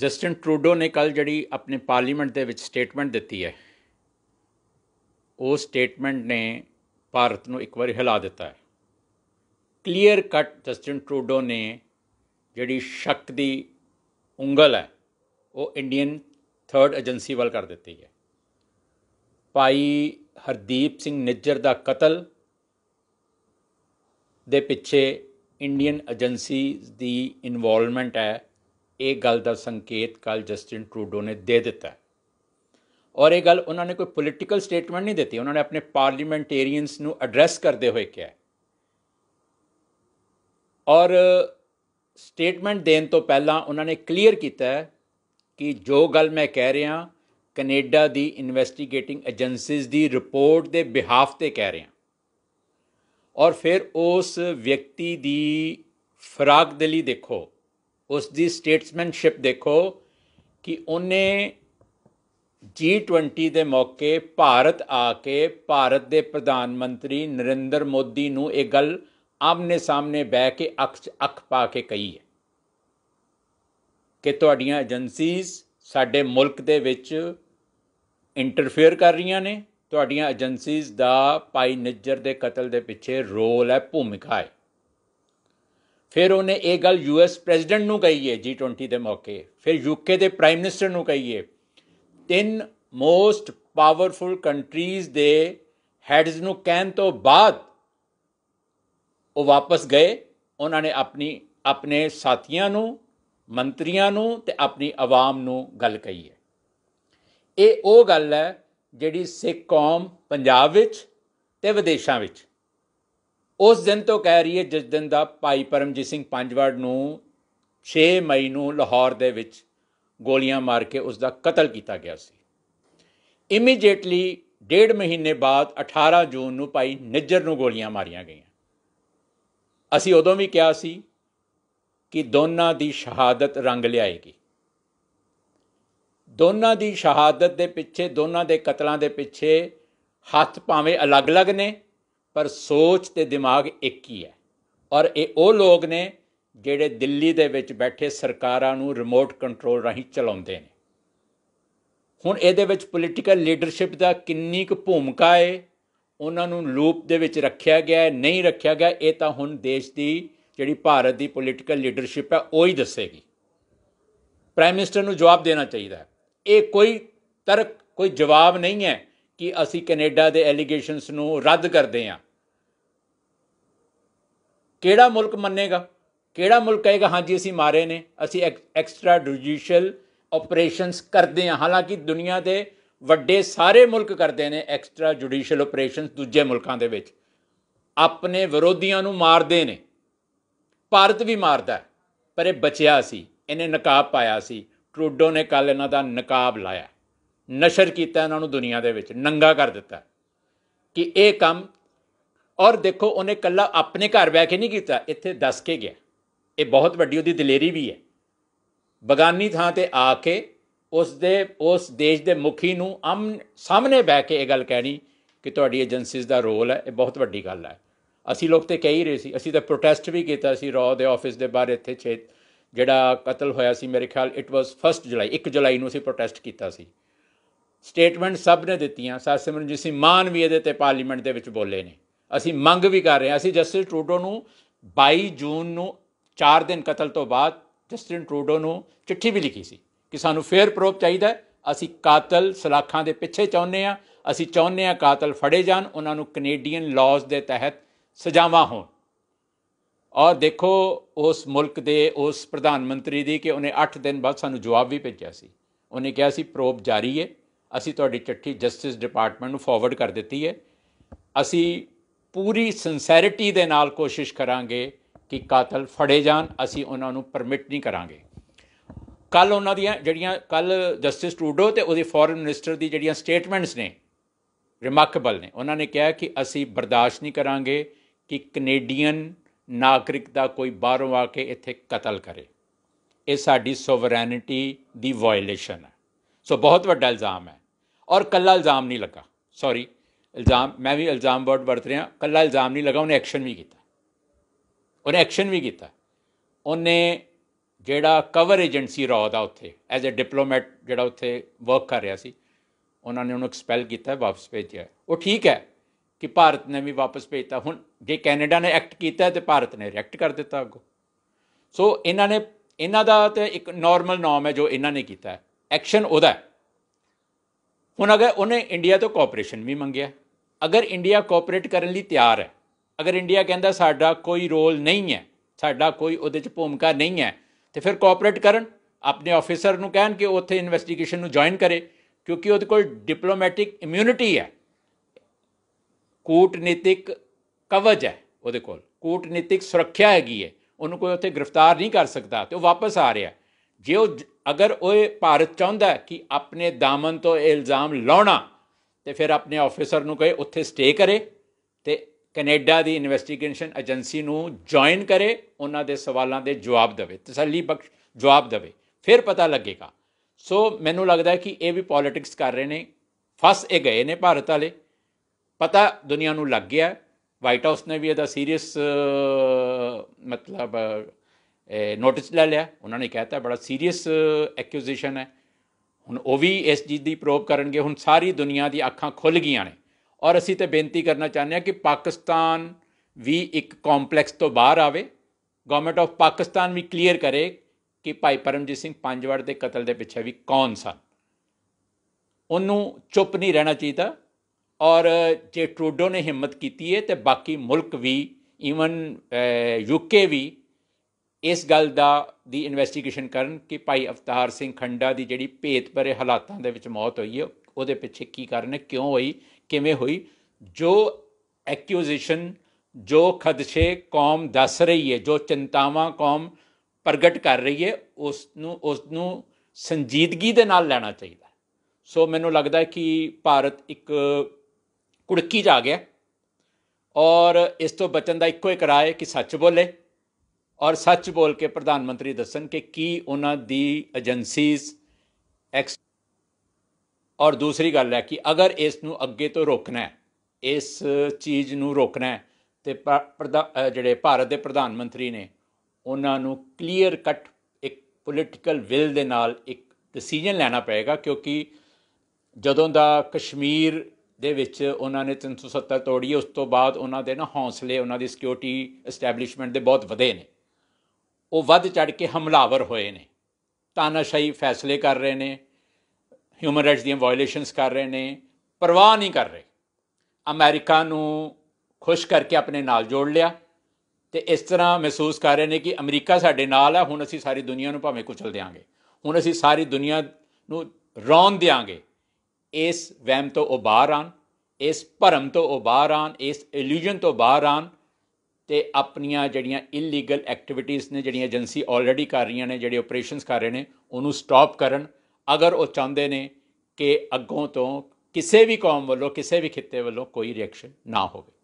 Justin Trudeau ਨੇ ਕੱਲ ਜਿਹੜੀ ਆਪਣੇ ਪਾਰਲੀਮੈਂਟ ਦੇ ਵਿੱਚ ਸਟੇਟਮੈਂਟ ਦਿੱਤੀ ਹੈ ਉਹ ਸਟੇਟਮੈਂਟ ਨੇ ਭਾਰਤ ਨੂੰ ਇੱਕ ਵਾਰੀ ਹਿਲਾ ਦਿੱਤਾ ਹੈ ਕਲੀਅਰ ਕੱਟ ਜਸਟਿਨ ਟਰੂਡੋ ਨੇ ਜਿਹੜੀ ਸ਼ੱਕ ਦੀ ਉਂਗਲ ਹੈ ਉਹ ਇੰਡੀਅਨ ਥਰਡ ਏਜੰਸੀ ਵੱਲ ਕਰ ਦਿੱਤੀ ਹੈ ਭਾਈ ਹਰਦੀਪ ਸਿੰਘ ਨਿੱਜਰ ਦਾ ਕਤਲ ਦੇ ਪਿੱਛੇ ਇੰਡੀਅਨ ਏਜੰਸੀਜ਼ ਦੀ ਇਨਵੋਲਵਮੈਂਟ ਹੈ ਇਹ ਗੱਲ ਦਾ ਸੰਕੇਤ ਕੱਲ ਜਸਟਿਨ ਟਰੂਡੋ ਨੇ ਦੇ ਦਿੱਤਾ ਔਰ ਇਹ ਗੱਲ ਉਹਨਾਂ ਨੇ ਕੋਈ ਪੋਲਿਟੀਕਲ ਸਟੇਟਮੈਂਟ ਨਹੀਂ ਦਿੱਤੀ ਉਹਨਾਂ ਨੇ ਆਪਣੇ ਪਾਰਲੀਮੈਂਟੇਰੀਅਨਸ ਨੂੰ ਐਡਰੈਸ ਕਰਦੇ ਹੋਏ ਕਿਹਾ ਔਰ ਸਟੇਟਮੈਂਟ ਦੇਣ ਤੋਂ ਪਹਿਲਾਂ ਉਹਨਾਂ ਨੇ ਕਲੀਅਰ ਕੀਤਾ ਕਿ ਜੋ ਗੱਲ ਮੈਂ ਕਹਿ ਰਿਹਾ ਕੈਨੇਡਾ ਦੀ ਇਨਵੈਸਟੀਗੇਟਿੰਗ ਏਜੰਸੀਜ਼ ਦੀ ਰਿਪੋਰਟ ਦੇ ਬਿਹਾਫ ਤੇ ਕਹਿ ਰਿਹਾ ਔਰ ਫਿਰ ਉਸ ਵਿਅਕਤੀ ਦੀ ਫਰਾਗ ਲਈ ਦੇਖੋ ਉਸ ਦੀ ਸਟੇਟਸਮੈਨਸ਼ਿਪ ਦੇਖੋ ਕਿ ਉਹਨੇ G20 ਦੇ ਮੌਕੇ ਭਾਰਤ ਆ ਕੇ ਭਾਰਤ ਦੇ ਪ੍ਰਧਾਨ ਮੰਤਰੀ ਨਰਿੰਦਰ ਮੋਦੀ ਨੂੰ ਇਹ ਗੱਲ ਆਮਨੇ ਸਾਹਮਣੇ ਬਹਿ ਕੇ ਅੱਖ ਅੱਖ ਪਾ ਕੇ ਕਹੀ ਹੈ ਕਿ ਤੁਹਾਡੀਆਂ ਏਜੰਸੀਜ਼ ਸਾਡੇ ਮੁਲਕ ਦੇ ਵਿੱਚ ਇੰਟਰਫੇਅਰ ਕਰ ਰਹੀਆਂ ਨੇ ਤੁਹਾਡੀਆਂ ਏਜੰਸੀਜ਼ ਦਾ ਪਾਈ ਨਿੱਜਰ ਦੇ ਕਤਲ ਦੇ ਪਿੱਛੇ ਰੋਲ ਹੈ ਭੂਮਿਕਾ ਹੈ ਫਿਰ ਉਹਨੇ ਇਹ ਗੱਲ ਯੂਐਸ ਪ੍ਰੈਜ਼ੀਡੈਂਟ ਨੂੰ ਕਹੀ ਹੈ 20 ਦੇ ਮੌਕੇ ਫਿਰ ਯੂਕੇ ਦੇ ਪ੍ਰਾਈਮ ਮਿਨਿਸਟਰ ਨੂੰ ਕਹੀ ਹੈ ਤਿੰਨ ਮੋਸਟ ਪਾਵਰਫੁਲ ਕੰਟਰੀਜ਼ ਦੇ ਹੈਡਸ ਨੂੰ ਕਹਿਣ ਤੋਂ ਬਾਅਦ ਉਹ ਵਾਪਸ ਗਏ ਉਹਨਾਂ ਨੇ ਆਪਣੀ ਆਪਣੇ ਸਾਥੀਆਂ ਨੂੰ ਮੰਤਰੀਆਂ ਨੂੰ ਤੇ ਆਪਣੀ ਆਵਾਮ ਨੂੰ ਗੱਲ ਕਹੀ ਹੈ ਇਹ ਉਹ ਗੱਲ ਹੈ ਜਿਹੜੀ ਸਿੱਖ ਕੌਮ ਪੰਜਾਬ ਵਿੱਚ ਤੇ ਵਿਦੇਸ਼ਾਂ ਵਿੱਚ ਉਸ ਦਿਨ ਤੋਂ ਕਹਿ ਰਹੀ ਹੈ ਜਿਸ ਦਿਨ ਦਾ ਭਾਈ ਪਰਮਜੀਤ ਸਿੰਘ ਪੰਜਵੜ ਨੂੰ 6 ਮਈ ਨੂੰ ਲਾਹੌਰ ਦੇ ਵਿੱਚ ਗੋਲੀਆਂ ਮਾਰ ਕੇ ਉਸ ਦਾ ਕਤਲ ਕੀਤਾ ਗਿਆ ਸੀ ਇਮੀਡੀਏਟਲੀ ਡੇਢ ਮਹੀਨੇ ਬਾਅਦ 18 ਜੂਨ ਨੂੰ ਭਾਈ ਨਿੱਜਰ ਨੂੰ ਗੋਲੀਆਂ ਮਾਰੀਆਂ ਗਈਆਂ ਅਸੀਂ ਉਦੋਂ ਵੀ ਕਿਹਾ ਸੀ ਕਿ ਦੋਨਾਂ ਦੀ ਸ਼ਹਾਦਤ ਰੰਗ ਲਿਆਏਗੀ ਦੋਨਾਂ ਦੀ ਸ਼ਹਾਦਤ ਦੇ ਪਿੱਛੇ ਦੋਨਾਂ ਦੇ ਕਤਲਾਂ ਦੇ ਪਿੱਛੇ ਹੱਥ ਭਾਵੇਂ ਅਲੱਗ-ਅਲੱਗ ਨੇ ਪਰ ਸੋਚ ਤੇ ਦਿਮਾਗ ਇੱਕ ਹੀ ਹੈ ਔਰ ਇਹ ਉਹ ਲੋਕ ਨੇ ਜਿਹੜੇ ਦਿੱਲੀ ਦੇ ਵਿੱਚ ਬੈਠੇ ਸਰਕਾਰਾਂ ਨੂੰ ਰਿਮੋਟ ਕੰਟਰੋਲ ਰਾਹੀਂ ਚਲਾਉਂਦੇ ਨੇ ਹੁਣ ਇਹਦੇ ਵਿੱਚ ਪੋਲੀਟੀਕਲ ਲੀਡਰਸ਼ਿਪ ਦਾ ਕਿੰਨੀ ਕੁ ਭੂਮਿਕਾ ਹੈ ਉਹਨਾਂ ਨੂੰ ਲੂਪ ਦੇ ਵਿੱਚ ਰੱਖਿਆ ਗਿਆ ਹੈ ਨਹੀਂ ਰੱਖਿਆ ਗਿਆ ਇਹ ਤਾਂ ਹੁਣ ਦੇਸ਼ ਦੀ ਜਿਹੜੀ ਭਾਰਤ ਦੀ ਪੋਲੀਟੀਕਲ ਲੀਡਰਸ਼ਿਪ ਹੈ ਉਹ ਹੀ ਦੱਸੇਗੀ ਪ੍ਰਾਈਮ ਮਿਨਿਸਟਰ ਨੂੰ ਜਵਾਬ ਦੇਣਾ ਚਾਹੀਦਾ ਹੈ ਇਹ ਕੋਈ ਤਰਕ ਕੋਈ ਜਵਾਬ ਨਹੀਂ ਹੈ ਕਿ ਅਸੀਂ ਕੈਨੇਡਾ ਦੇ ਐਲੀਗੇਸ਼ਨਸ ਨੂੰ ਰੱਦ ਕਰਦੇ ਹਾਂ ਕਿਹੜਾ ਮੁਲਕ ਮੰਨੇਗਾ ਕਿਹੜਾ ਮੁਲਕ ਕਹੇਗਾ ਹਾਂਜੀ ਅਸੀਂ ਮਾਰੇ ਨੇ ਅਸੀਂ ਐਕਸਟਰਾ ਜੁਡੀਸ਼ੀਅਲ ਆਪਰੇਸ਼ਨਸ ਕਰਦੇ ਹਾਂ ਹਾਲਾਂਕਿ ਦੁਨੀਆ ਦੇ ਵੱਡੇ ਸਾਰੇ ਮੁਲਕ ਕਰਦੇ ਨੇ ਐਕਸਟਰਾ ਜੁਡੀਸ਼ੀਅਲ ਆਪਰੇਸ਼ਨਸ ਦੂਜੇ ਮੁਲਕਾਂ ਦੇ ਵਿੱਚ ਆਪਣੇ ਵਿਰੋਧੀਆਂ ਨੂੰ ਮਾਰਦੇ ਨੇ ਭਾਰਤ ਵੀ ਮਾਰਦਾ ਪਰ ਇਹ ਬਚਿਆ ਸੀ ਇਹਨੇ ਨਕਾਬ ਪਾਇਆ ਸੀ ਟਰੂਡੋ ਨੇ ਕੱਲ ਇਹਨਾਂ ਦਾ ਨਕਾਬ ਲਾਇਆ ਨਸ਼ਰ ਕੀਤਾ ਇਹਨਾਂ ਨੂੰ ਦੁਨੀਆ ਦੇ ਵਿੱਚ ਨੰਗਾ ਕਰ ਦਿੱਤਾ ਕਿ ਇਹ ਕੰਮ ਔਰ ਦੇਖੋ ਉਹਨੇ ਕੱਲਾ ਆਪਣੇ ਘਰ ਬੈ ਕੇ ਨਹੀਂ ਕੀਤਾ ਇੱਥੇ ਦੱਸ ਕੇ ਗਿਆ ਇਹ ਬਹੁਤ ਵੱਡੀ ਉਹਦੀ ਦਲੇਰੀ ਵੀ ਹੈ ਬਗਾਨੀ ਥਾਂ ਤੇ ਆ ਕੇ ਉਸ ਦੇ ਉਸ ਦੇਸ਼ ਦੇ ਮੁਖੀ ਨੂੰ ਅਮ ਸਾਹਮਣੇ ਬੈ ਕੇ ਇਹ ਗੱਲ ਕਹਿਣੀ ਕਿ ਤੁਹਾਡੀ ਏਜੰਸੀਜ਼ ਦਾ ਰੋਲ ਹੈ ਇਹ ਬਹੁਤ ਵੱਡੀ ਗੱਲ ਹੈ ਅਸੀਂ ਲੋਕ ਤੇ ਕਹਿ ਹੀ ਰਹੇ ਸੀ ਅਸੀਂ ਤਾਂ ਪ੍ਰੋਟੈਸਟ ਵੀ ਕੀਤਾ ਸੀ ਰੌ ਦੇ ਆਫਿਸ ਦੇ ਬਾਹਰ ਇੱਥੇ ਛੇ ਜਿਹੜਾ ਕਤਲ ਹੋਇਆ ਸੀ ਮੇਰੇ ਖਿਆਲ ਇਟ ਵਾਸ 1 ਜੁਲਾਈ 1 ਜੁਲਾਈ ਨੂੰ ਅਸੀਂ ਪ੍ਰੋਟੈਸਟ ਕੀਤਾ ਸੀ ਸਟੇਟਮੈਂਟ ਸਭ ਨੇ ਦਿੱਤੀਆਂ ਜੀ ਸੀ ਮਾਨ ਵੀ ਇਹਦੇ ਤੇ ਪਾਰਲੀਮੈਂਟ ਦੇ ਵਿੱਚ ਬੋਲੇ ਨੇ ਅਸੀਂ ਮੰਗ ਵੀ ਕਰ ਰਹੇ ਹਾਂ ਅਸੀਂ ਜਸਟਿਸ ਟਰੂਡੋ ਨੂੰ 22 ਜੂਨ ਨੂੰ 4 ਦਿਨ ਕਤਲ ਤੋਂ ਬਾਅਦ ਜਸਟਿਨ ਟਰੂਡੋ ਨੂੰ ਚਿੱਠੀ ਵੀ ਲਿਖੀ ਸੀ ਕਿ ਸਾਨੂੰ ਫੇਅਰ ਪ੍ਰੋਬ ਚਾਹੀਦਾ ਅਸੀਂ ਕਾਤਲ ਸਲਾਖਾਂ ਦੇ ਪਿੱਛੇ ਚਾਹੁੰਦੇ ਆ ਅਸੀਂ ਚਾਹੁੰਦੇ ਆ ਕਾਤਲ ਫੜੇ ਜਾਣ ਉਹਨਾਂ ਨੂੰ ਕੈਨੇਡੀਅਨ ਲਾਜ਼ ਦੇ ਤਹਿਤ ਸਜ਼ਾਵਾਂ ਹੋਣ ਔਰ ਦੇਖੋ ਉਸ ਮੁਲਕ ਦੇ ਉਸ ਪ੍ਰਧਾਨ ਮੰਤਰੀ ਦੀ ਕਿ ਉਹਨੇ 8 ਦਿਨ ਬਾਅਦ ਸਾਨੂੰ ਜਵਾਬ ਵੀ ਭੇਜਿਆ ਸੀ ਉਹਨੇ ਕਿਹਾ ਸੀ ਪ੍ਰੋਬ ਜਾਰੀ ਹੈ ਅਸੀਂ ਤੁਹਾਡੀ ਚਿੱਠੀ ਜਸਟਿਸ ਡਿਪਾਰਟਮੈਂਟ ਨੂੰ ਫਾਰਵਰਡ ਕਰ ਦਿੱਤੀ ਹੈ ਅਸੀਂ ਪੂਰੀ ਸਿੰਸੈਰਿਟੀ ਦੇ ਨਾਲ ਕੋਸ਼ਿਸ਼ ਕਰਾਂਗੇ ਕਿ ਕਾਤਲ ਫੜੇ ਜਾਣ ਅਸੀਂ ਉਹਨਾਂ ਨੂੰ ਪਰਮਿਟ ਨਹੀਂ ਕਰਾਂਗੇ ਕੱਲ ਉਹਨਾਂ ਦੀਆਂ ਜਿਹੜੀਆਂ ਕੱਲ ਜਸਟਿਸ ਟਰੂਡੋ ਤੇ ਉਹਦੇ ਫੋਰਨ ਮਿਨਿਸਟਰ ਦੀ ਜਿਹੜੀਆਂ ਸਟੇਟਮੈਂਟਸ ਨੇ ਰਿਮਾਰਕੇਬਲ ਨੇ ਉਹਨਾਂ ਨੇ ਕਿਹਾ ਕਿ ਅਸੀਂ ਬਰਦਾਸ਼ਤ ਨਹੀਂ ਕਰਾਂਗੇ ਕਿ ਕੈਨੇਡੀਅਨ ਨਾਗਰਿਕ ਦਾ ਕੋਈ ਬਾਹਰੋਂ ਆ ਕੇ ਇੱਥੇ ਕਤਲ ਕਰੇ ਇਹ ਸਾਡੀ ਸੋਵਰੈਨਿਟੀ ਦੀ ਵਾਇਲੇਸ਼ਨ ਹੈ ਸੋ ਬਹੁਤ ਵੱਡਾ ਇਲਜ਼ਾਮ ਹੈ ਔਰ ਕੱਲਾ ਇਲਜ਼ਾਮ ਨਹੀਂ ਲੱਗਾ ਸੌਰੀ ਇਲਜ਼ਾਮ ਮੈਂ ਵੀ ਇਲਜ਼ਾਮ ਵਰਡ ਵਰਤ ਰਿਹਾ ਕੱਲਾ ਇਲਜ਼ਾਮ ਨਹੀਂ ਲੱਗਾ ਉਹਨੇ ਐਕਸ਼ਨ ਵੀ ਕੀਤਾ ਉਹਨੇ ਐਕਸ਼ਨ ਵੀ ਕੀਤਾ ਉਹਨੇ ਜਿਹੜਾ ਕਵਰ ਏਜੰਸੀ ਰੌ ਦਾ ਉੱਥੇ ਐਜ਼ ਅ ਡਿਪਲੋਮੈਟ ਜਿਹੜਾ ਉੱਥੇ ਵਰਕ ਕਰ ਰਿਹਾ ਸੀ ਉਹਨਾਂ ਨੇ ਉਹਨੂੰ ਐਕਸਪੈਲ ਕੀਤਾ ਵਾਪਸ ਭੇਜਿਆ ਉਹ ਠੀਕ ਹੈ ਕਿ ਭਾਰਤ ਨੇ ਵੀ ਵਾਪਸ ਭੇਜਤਾ ਹੁਣ ਜੇ ਕੈਨੇਡਾ ਨੇ ਐਕਟ ਕੀਤਾ ਤੇ ਭਾਰਤ ਨੇ ਰਿਐਕਟ ਕਰ ਦਿੱਤਾ ਅੱਗੋ ਸੋ ਇਹਨਾਂ ਨੇ ਇਹਨਾਂ ਦਾ ਤੇ ਇੱਕ ਨਾਰਮਲ ਨਾਮ ਹੈ ਜੋ ਇਹਨਾਂ ਨੇ ਕੀਤਾ ਐਕਸ਼ਨ ਉਹਦਾ ਹੈ ਹੁਣ ਅਗਰ ਉਹਨੇ ਇੰਡੀਆ ਤੋਂ ਕੋਆਪਰੇਸ਼ਨ ਵੀ ਮੰਗਿਆ ਅਗਰ ਇੰਡੀਆ ਕੋਆਪਰੇਟ ਕਰਨ ਲਈ ਤਿਆਰ ਹੈ ਅਗਰ ਇੰਡੀਆ ਕਹਿੰਦਾ ਸਾਡਾ ਕੋਈ ਰੋਲ ਨਹੀਂ ਹੈ ਸਾਡਾ ਕੋਈ ਉਹਦੇ 'ਚ ਭੂਮਿਕਾ ਨਹੀਂ ਹੈ ਤੇ ਫਿਰ ਕੋਆਪਰੇਟ ਕਰਨ ਆਪਣੇ ਆਫੀਸਰ ਨੂੰ ਕਹਿਣ ਕਿ ਉੱਥੇ ਇਨਵੈਸਟੀਗੇਸ਼ਨ ਨੂੰ ਜੁਆਇਨ ਕਰੇ ਕਿਉਂਕਿ ਉਹਦੇ ਕੋਲ ਡਿਪਲੋਮੈਟਿਕ ਇਮਿਊਨਿਟੀ ਹੈ ਕੂਟਨੀਤਿਕ ਕਵਜ ਹੈ ਉਹਦੇ ਕੋਲ ਕੂਟਨੀਤਿਕ ਸੁਰੱਖਿਆ ਹੈਗੀ ਹੈ ਉਹਨੂੰ ਕੋਈ ਉੱਥੇ ਗ੍ਰਿਫਤਾਰ ਨਹੀਂ ਕਰ ਸਕਦਾ ਤੇ ਉਹ ਵਾਪਸ ਆ ਰਿਹਾ ਜੇ ਉਹ ਅਗਰ ਉਹ ਭਾਰਤ ਚਾਹੁੰਦਾ ਕਿ ਆਪਣੇ ਦਾਮਨ ਤੋਂ ਇਲਜ਼ਾਮ ਲਾਉਣਾ ਤੇ ਫਿਰ ਆਪਣੇ ਆਫੀਸਰ ਨੂੰ ਕਹੇ ਉੱਥੇ ਸਟੇ ਕਰੇ ਤੇ ਕੈਨੇਡਾ ਦੀ ਇਨਵੈਸਟੀਗੇਸ਼ਨ ਏਜੰਸੀ ਨੂੰ ਜੁਆਇਨ ਕਰੇ ਉਹਨਾਂ ਦੇ ਸਵਾਲਾਂ ਦੇ ਜਵਾਬ ਦੇਵੇ ਤਸੱਲੀ ਬਖਸ਼ ਜਵਾਬ ਦੇਵੇ ਫਿਰ ਪਤਾ ਲੱਗੇਗਾ ਸੋ ਮੈਨੂੰ ਲੱਗਦਾ ਹੈ ਕਿ ਇਹ ਵੀ ਪੋਲਿਟਿਕਸ ਕਰ ਰਹੇ ਨੇ ਫਸ ਇਹ ਗਏ ਨੇ ਭਾਰਤ ਵਾਲੇ ਪਤਾ ਦੁਨੀਆ ਨੂੰ ਲੱਗ ਗਿਆ ਵਾਈਟ ਹਾਊਸ ਨੇ ਵੀ ਇਹਦਾ ਸੀਰੀਅਸ ਮਤਲਬ ਨੋਟਿਸ ਲੈ ਲਿਆ ਉਹਨਾਂ ਨੇ ਕਹਿਤਾ ਬੜਾ ਸੀਰੀਅਸ ਐਕਿਊਜ਼ੇਸ਼ਨ ਹੈ ਹੁਣ ਉਹ ਵੀ ਇਸ ਚੀਜ਼ ਦੀ ਪ੍ਰੋਬ ਕਰਨਗੇ ਹੁਣ ਸਾਰੀ ਦੁਨੀਆ ਦੀ ਅੱਖਾਂ ਖੁੱਲ ਗਈਆਂ ਨੇ ਔਰ ਅਸੀਂ ਤੇ ਬੇਨਤੀ ਕਰਨਾ ਚਾਹੁੰਦੇ ਹਾਂ ਕਿ ਪਾਕਿਸਤਾਨ ਵੀ ਇੱਕ ਕੰਪਲੈਕਸ ਤੋਂ ਬਾਹਰ ਆਵੇ ਗਵਰਨਮੈਂਟ ਆਫ ਪਾਕਿਸਤਾਨ ਵੀ ਕਲੀਅਰ ਕਰੇ ਕਿ ਭਾਈ ਪਰਮਜੀਤ ਸਿੰਘ ਪੰਜਵੜ ਦੇ ਕਤਲ ਦੇ ਪਿੱਛੇ ਵੀ ਕੌਣ ਸਨ ਉਹਨੂੰ ਚੁੱਪ ਨਹੀਂ ਰਹਿਣਾ ਚਾਹੀਦਾ ਔਰ ਜੇ ਟਰੂਡੋ ਨੇ ਹਿੰਮਤ ਕੀਤੀ ਹੈ ਤੇ ਬਾਕੀ ਮੁਲਕ ਵੀ ਈਵਨ ਯੂਕੇ ਵੀ ਇਸ ਗੱਲ ਦਾ ਦੀ ਇਨਵੈਸਟੀਗੇਸ਼ਨ ਕਰਨ ਕਿ ਭਾਈ ਅਵਤਾਰ ਸਿੰਘ ਖੰਡਾ ਦੀ ਜਿਹੜੀ ਭੇਤ ਭਰੇ ਹਾਲਾਤਾਂ ਦੇ ਵਿੱਚ ਮੌਤ ਹੋਈ ਹੈ ਉਹਦੇ ਪਿੱਛੇ ਕੀ ਕਾਰਨ ਹੈ ਕਿਉਂ ਹੋਈ ਕਿਵੇਂ ਹੋਈ ਜੋ ਐਕਿਊਜ਼ੇਸ਼ਨ ਜੋ ਖਦਸ਼ੇ ਕੌਮ ਦੱਸ ਰਹੀ ਹੈ ਜੋ ਚਿੰਤਾਵਾਂ ਕੌਮ ਪ੍ਰਗਟ ਕਰ ਰਹੀ ਹੈ ਉਸ ਨੂੰ ਉਸ ਨੂੰ ਸੰਜੀਦਗੀ ਦੇ ਨਾਲ ਲੈਣਾ ਚਾਹੀਦਾ ਸੋ ਮੈਨੂੰ ਲੱਗਦਾ ਹੈ ਕਿ ਭਾਰਤ ਇੱਕ ਕੁੜਕੀ ਜਾ ਗਿਆ ਔਰ ਇਸ ਤੋਂ ਬਚਣ ਦਾ ਇੱਕੋ ਇੱਕ ਰਾਹ ਹੈ ਕਿ ਸੱਚ ਬੋਲੇ ਔਰ ਸੱਚ ਬੋਲ ਕੇ ਪ੍ਰਧਾਨ ਮੰਤਰੀ ਦੱਸਣ ਕਿ ਕੀ ਉਹਨਾਂ ਦੀ ਏਜੰਸੀਜ਼ ਐਕਸ ਔਰ ਦੂਸਰੀ ਗੱਲ ਹੈ ਕਿ ਅਗਰ ਇਸ ਨੂੰ ਅੱਗੇ ਤੋਂ ਰੋਕਣਾ ਹੈ ਇਸ ਚੀਜ਼ ਨੂੰ ਰੋਕਣਾ ਹੈ ਤੇ ਜਿਹੜੇ ਭਾਰਤ ਦੇ ਪ੍ਰਧਾਨ ਮੰਤਰੀ ਨੇ ਉਹਨਾਂ ਨੂੰ ਕਲੀਅਰ ਕੱਟ ਇੱਕ ਪੋਲਿਟੀਕਲ ਵਿਲ ਦੇ ਨਾਲ ਇੱਕ ਡਿਸੀਜਨ ਲੈਣਾ ਪਏਗਾ ਕਿਉਂਕਿ ਜਦੋਂ ਦਾ ਕਸ਼ਮੀਰ ਦੇ ਵਿੱਚ ਉਹਨਾਂ ਨੇ 370 ਤੋੜੀ ਉਸ ਤੋਂ ਬਾਅਦ ਉਹਨਾਂ ਦੇ ਨਾ ਹੌਸਲੇ ਉਹਨਾਂ ਦੀ ਸਿਕਿਉਰਿਟੀ ਐਸਟੈਬਲਿਸ਼ਮੈਂਟ ਦੇ ਬਹੁਤ ਵਧੇ ਨੇ ਉਹ ਵੱਧ ਚੜ ਕੇ ਹਮਲਾਵਰ ਹੋਏ ਨੇ ਤਾਨਾਸ਼ਾਹੀ ਫੈਸਲੇ ਕਰ ਰਹੇ ਨੇ ਹਿਊਮਨ ਰਾਈਟਸ ਦੀਆਂ ਵਾਇਓਲੇਸ਼ਨਸ ਕਰ ਰਹੇ ਨੇ ਪਰਵਾਹ ਨਹੀਂ ਕਰ ਰਹੇ ਅਮਰੀਕਾ ਨੂੰ ਖੁਸ਼ ਕਰਕੇ ਆਪਣੇ ਨਾਲ ਜੋੜ ਲਿਆ ਤੇ ਇਸ ਤਰ੍ਹਾਂ ਮਹਿਸੂਸ ਕਰ ਰਹੇ ਨੇ ਕਿ ਅਮਰੀਕਾ ਸਾਡੇ ਨਾਲ ਹੈ ਹੁਣ ਅਸੀਂ ਸਾਰੀ ਦੁਨੀਆ ਨੂੰ ਭਾਵੇਂ ਕੁਚਲ ਦੇਾਂਗੇ ਹੁਣ ਅਸੀਂ ਸਾਰੀ ਦੁਨੀਆ ਨੂੰ ਰੌਣ ਦੇਾਂਗੇ ਇਸ ਵਹਿਮ ਤੋਂ ਉਹ ਬਾਹਰ ਆਣ ਇਸ ਭਰਮ ਤੋਂ ਉਹ ਬਾਹਰ ਆਣ ਇਸ ਇਲੂਜਨ ਤੋਂ ਬਾਹਰ ਆਣ ਤੇ ਆਪਣੀਆਂ ਜਿਹੜੀਆਂ ਇਲੀਗਲ ਐਕਟੀਵਿਟੀਆਂ ਨੇ ਜਿਹੜੀਆਂ ਏਜੰਸੀ ਆਲਰੇਡੀ ਕਰ ਰਹੀਆਂ ਨੇ ਜਿਹੜੇ ਆਪਰੇਸ਼ਨਸ ਕਰ ਰਹੇ ਨੇ ਉਹਨੂੰ ਸਟਾਪ ਕਰਨ ਅਗਰ ਉਹ ਚਾਹੁੰਦੇ ਨੇ ਕਿ ਅੱਗੋਂ ਤੋਂ ਕਿਸੇ ਵੀ ਕੌਮ ਵੱਲੋਂ ਕਿਸੇ ਵੀ ਖਿੱਤੇ ਵੱਲੋਂ ਕੋਈ ਰਿਐਕਸ਼ਨ ਨਾ ਹੋਵੇ